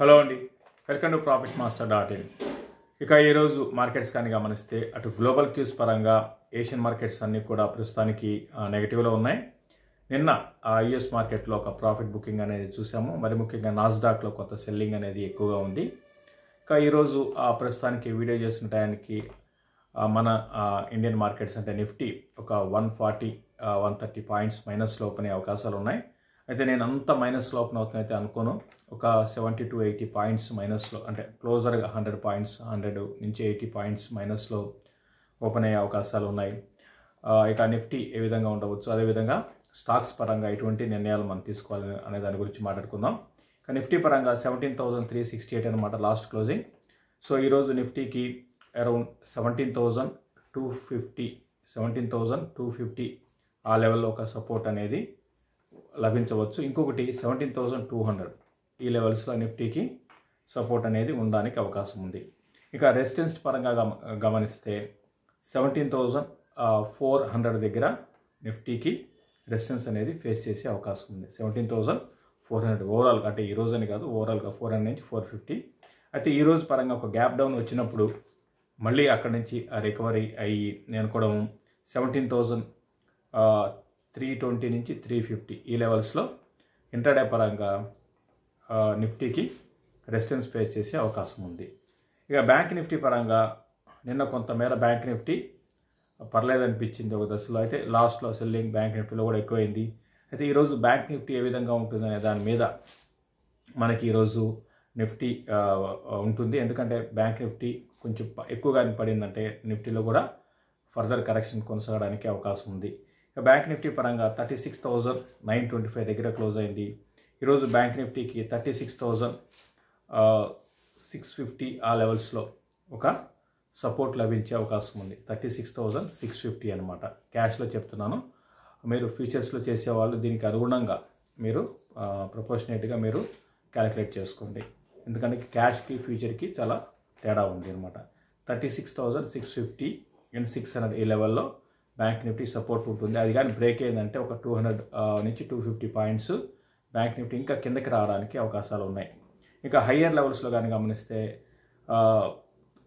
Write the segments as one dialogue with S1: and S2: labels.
S1: hello అండి welcome to profit master dot in ఇక ఈరోజు మార్కెట్స్ కానీ గమనిస్తే అటు గ్లోబల్ క్యూస్ పరంగా ఏషియన్ మార్కెట్స్ అన్నీ కూడా ప్రస్తుతానికి నెగిటివ్లో ఉన్నాయి నిన్న ఆ యుఎస్ మార్కెట్లో ఒక ప్రాఫిట్ బుకింగ్ అనేది చూసాము మరి ముఖ్యంగా నాస్డాక్లో కొత్త సెల్లింగ్ అనేది ఎక్కువగా ఉంది ఇక ఈరోజు ప్రస్తుతానికి వీడియో చేసిన టయానికి మన ఇండియన్ మార్కెట్స్ అంటే నిఫ్టీ ఒక one forty one thirty points మైనస్లో ఓపెన్ అయ్యే అవకాశాలు ఉన్నాయి అయితే నేను అంత మైనస్లో ఓపెన్ అవుతుంది అయితే అనుకోను ఒక సెవెంటీ టు ఎయిటీ పాయింట్స్ మైనస్లో అంటే క్లోజర్గా హండ్రెడ్ పాయింట్స్ హండ్రెడ్ నుంచి ఎయిటీ పాయింట్స్ మైనస్లో ఓపెన్ అయ్యే అవకాశాలు ఉన్నాయి ఇక నిఫ్టీ ఏ విధంగా ఉండవచ్చు అదేవిధంగా స్టాక్స్ పరంగా ఎటువంటి నిర్ణయాలు మనం తీసుకోవాలి అనే దాని గురించి మాట్లాడుకుందాం ఇక నిఫ్టీ పరంగా seventeen thousand three sixty eight అనమాట లాస్ట్ క్లోజింగ్ సో ఈరోజు నిఫ్టీకి around seventeen thousand two fifty seventeen thousand two fifty ఆ లెవెల్లో ఒక సపోర్ట్ అనేది లభించవచ్చు ఇంకొకటి సెవెంటీన్ థౌజండ్ టూ హండ్రెడ్ ఈ లెవెల్స్లో నిఫ్టీకి సపోర్ట్ అనేది ఉండడానికి అవకాశం ఉంది ఇక రెసిస్టెన్స్ పరంగా గమ గమనిస్తే సెవెంటీన్ థౌజండ్ ఫోర్ హండ్రెడ్ దగ్గర నిఫ్టీకి రెసిస్టెన్స్ అనేది ఫేస్ చేసే అవకాశం ఉంది సెవెంటీన్ థౌజండ్ ఫోర్ హండ్రెడ్ ఓవరాల్గా అంటే ఈ అని కాదు ఓవరాల్గా ఫోర్ హండ్రెడ్ నుంచి ఫోర్ ఫిఫ్టీ అయితే ఈరోజు పరంగా ఒక గ్యాప్ డౌన్ వచ్చినప్పుడు మళ్ళీ అక్కడి నుంచి రికవరీ uh, అయ్యి నేను కూడా సెవెంటీన్ థౌజండ్ త్రీ ట్వంటీ నుంచి త్రీ ఫిఫ్టీ ఈ లెవెల్స్లో ఇంటర్డే పరంగా నిఫ్టీకి రెసిడెన్స్ ఫేస్ చేసే అవకాశం ఉంది ఇక బ్యాంక్ నిఫ్టీ పరంగా నిన్న కొంతమేర బ్యాంక్ నిఫ్టీ పర్లేదనిపించింది ఒక దశలో అయితే లాస్ట్లో సెల్లింగ్ బ్యాంక్ నిఫ్టీలో కూడా ఎక్కువైంది అయితే ఈరోజు బ్యాంక్ నిఫ్టీ ఏ విధంగా ఉంటుందనే దాని మీద మనకి ఈరోజు నిఫ్టీ ఉంటుంది ఎందుకంటే బ్యాంక్ నిఫ్టీ కొంచెం ఎక్కువగా పడిందంటే నిఫ్టీలో కూడా ఫర్దర్ కరెక్షన్ కొనసాగడానికి అవకాశం ఉంది బ్యాంక్ నిఫ్టీ పరంగా thirty six thousand nine twenty five దగ్గర క్లోజ్ అయింది ఈరోజు బ్యాంక్ నిఫ్టీకి thirty six thousand six fifty ఆ లెవెల్స్లో ఒక సపోర్ట్ లభించే అవకాశం ఉంది thirty six thousand six fifty అనమాట క్యాష్లో చెప్తున్నాను మీరు ఫ్యూచర్స్లో చేసేవాళ్ళు దీనికి అనుగుణంగా మీరు ప్రపోర్షనేట్గా మీరు క్యాలిక్యులేట్ చేసుకోండి ఎందుకంటే క్యాష్కి ఫ్యూచర్కి చాలా తేడా ఉంది అనమాట thirty six thousand six fifty and six hundred ఈ లెవెల్లో బ్యాంక్ నిఫ్టీ సపోర్ట్ ఉంటుంది అది కానీ బ్రేక్ అయిందంటే ఒక టూ హండ్రెడ్ నుంచి two fifty points bank Nifty ఇంకా కిందకి రావడానికి అవకాశాలు ఉన్నాయి ఇంకా హయ్యర్ లెవెల్స్లో కానీ గమనిస్తే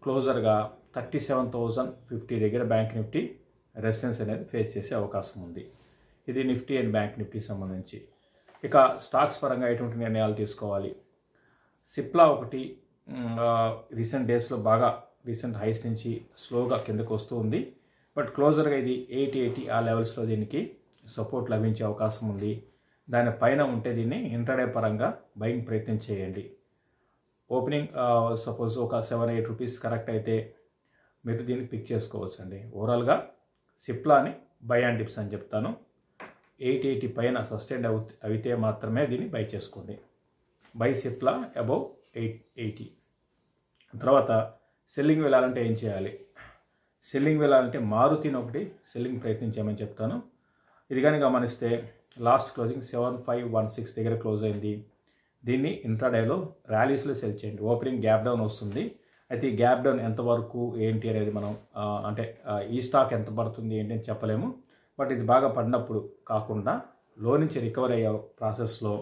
S1: క్లోజర్గా థర్టీ సెవెన్ థౌజండ్ ఫిఫ్టీ దగ్గర బ్యాంక్ నిఫ్టీ రెసిడెన్స్ అనేది ఫేస్ చేసే అవకాశం ఉంది ఇది నిఫ్టీ అండ్ బ్యాంక్ నిఫ్టీ సంబంధించి ఇక స్టాక్స్ పరంగా ఎటువంటి నిర్ణయాలు తీసుకోవాలి సిప్లా ఒకటి రీసెంట్ డేస్లో బాగా రీసెంట్ హైస్ నుంచి స్లోగా కిందకు వస్తూ ఉంది బట్ క్లోజర్గా ఇది ఎయిటీ ఎయిటీ ఆ లెవెల్స్లో దీనికి సపోర్ట్ లభించే అవకాశం ఉంది దాని పైన ఉంటే దీన్ని ఇంటర్డే పరంగా బయింగ్ ప్రయత్నం చేయండి ఓపెనింగ్ సపోజ్ ఒక సెవెన్ ఎయిట్ రూపీస్ కరెక్ట్ అయితే మీరు దీన్ని పిక్ చేసుకోవచ్చు అండి ఓవరాల్గా సిప్లాని బై అండ్ డిప్స్ అని చెప్తాను ఎయిట్ ఎయిటీ పైన సస్టైన్ అవు అయితే మాత్రమే దీన్ని బై చేసుకోండి buy Cipla above eight eighty తర్వాత సెల్లింగ్ వెళ్ళాలంటే ఏం చేయాలి సెల్లింగ్ వెళ్ళాలంటే మారుతిని ఒకటి సెల్లింగ్ ప్రయత్నించామని చెప్తాను ఇది కానీ గమనిస్తే last closing seven five one six దగ్గర క్లోజ్ అయింది దీన్ని ఇంట్రాడేలో ర్యాలీస్లో సెల్ చేయండి ఓపెనింగ్ గ్యాప్ డౌన్ వస్తుంది అయితే ఈ గ్యాప్ డౌన్ ఎంతవరకు ఏంటి అనేది మనం అంటే ఈ స్టాక్ ఎంత పడుతుంది ఏంటి అని చెప్పలేము బట్ ఇది బాగా పడినప్పుడు కాకుండా లో నుంచి రికవర్ అయ్యే ప్రాసెస్లో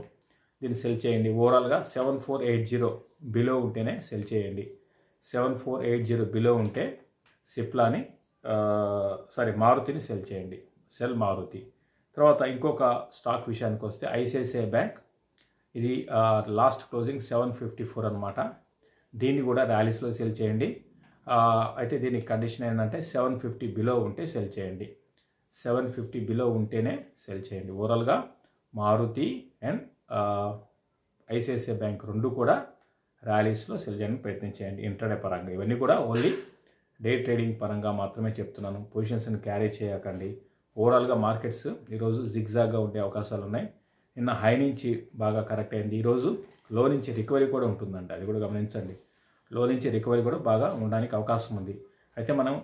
S1: దీన్ని సెల్ చేయండి ఓవరాల్గా seven four eight zero below ఉంటేనే సెల్ చేయండి seven four eight zero below ఉంటే సిప్లాని సారీ మారుతిని సెల్ చేయండి సెల్ మారుతి తర్వాత ఇంకొక స్టాక్ విషయానికి వస్తే ఐసిఐసిఐ బ్యాంక్ ఇది last closing seven fifty four అనమాట దీన్ని కూడా ర్యాలీస్లో సెల్ చేయండి అయితే దీనికి కండిషన్ ఏంటంటే సెవెన్ ఫిఫ్టీ బిలో ఉంటే సెల్ చేయండి సెవెన్ ఫిఫ్టీ బిలో ఉంటేనే సెల్ చేయండి ఓవరాల్గా మారుతి అండ్ ఐసిఐసిఐ బ్యాంక్ రెండు కూడా ర్యాలీస్లో సెల్ చేయడానికి ప్రయత్నించేయండి ఇంటర్డే పరంగా ఇవన్నీ కూడా ఓన్లీ డే ట్రేడింగ్ పరంగా మాత్రమే చెప్తున్నాను పొజిషన్స్ని క్యారీ చేయకండి ఓవరాల్గా మార్కెట్స్ ఈరోజు జిగ్జాగ్గా ఉండే అవకాశాలు ఉన్నాయి నిన్న హై నుంచి బాగా కరెక్ట్ అయింది ఈరోజు లో నుంచి రికవరీ కూడా ఉంటుందండి అది కూడా గమనించండి లో నుంచి రికవరీ కూడా బాగా ఉండడానికి అవకాశం ఉంది అయితే మనం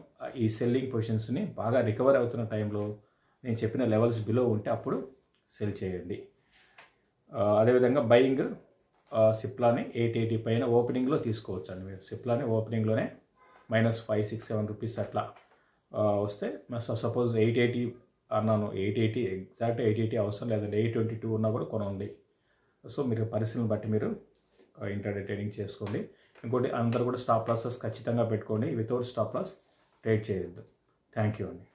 S1: ఈ సెల్లింగ్ పొజిషన్స్ని బాగా రికవర్ అవుతున్న టైంలో నేను చెప్పిన లెవెల్స్ బిలో ఉంటే అప్పుడు సెల్ చేయండి అదేవిధంగా బయింగ్ సిప్లాని ఎయిట్ ఎయిటీ పైన ఓపెనింగ్లో తీసుకోవచ్చు అండి మీరు సిప్లాని ఓపెనింగ్లోనే minus five six seven rupees అట్లా వస్తే సపోజ్ ఎయిట్ ఎయిటీ అన్నాను eight eighty exact eight eighty అవసరం లేదండి ఎయిట్ ట్వంటీ టూ ఉన్నా కూడా కొనండి సో మీరు పరిస్థితిని బట్టి మీరు ఇంటర్డే ట్రేడింగ్ చేసుకోండి ఇంకోటి అందరూ కూడా స్టాప్ లాసెస్ ఖచ్చితంగా పెట్టుకోండి వితౌట్ స్టాప్ లాస్ ట్రేడ్ చేయొద్దు థ్యాంక్ యూ అండి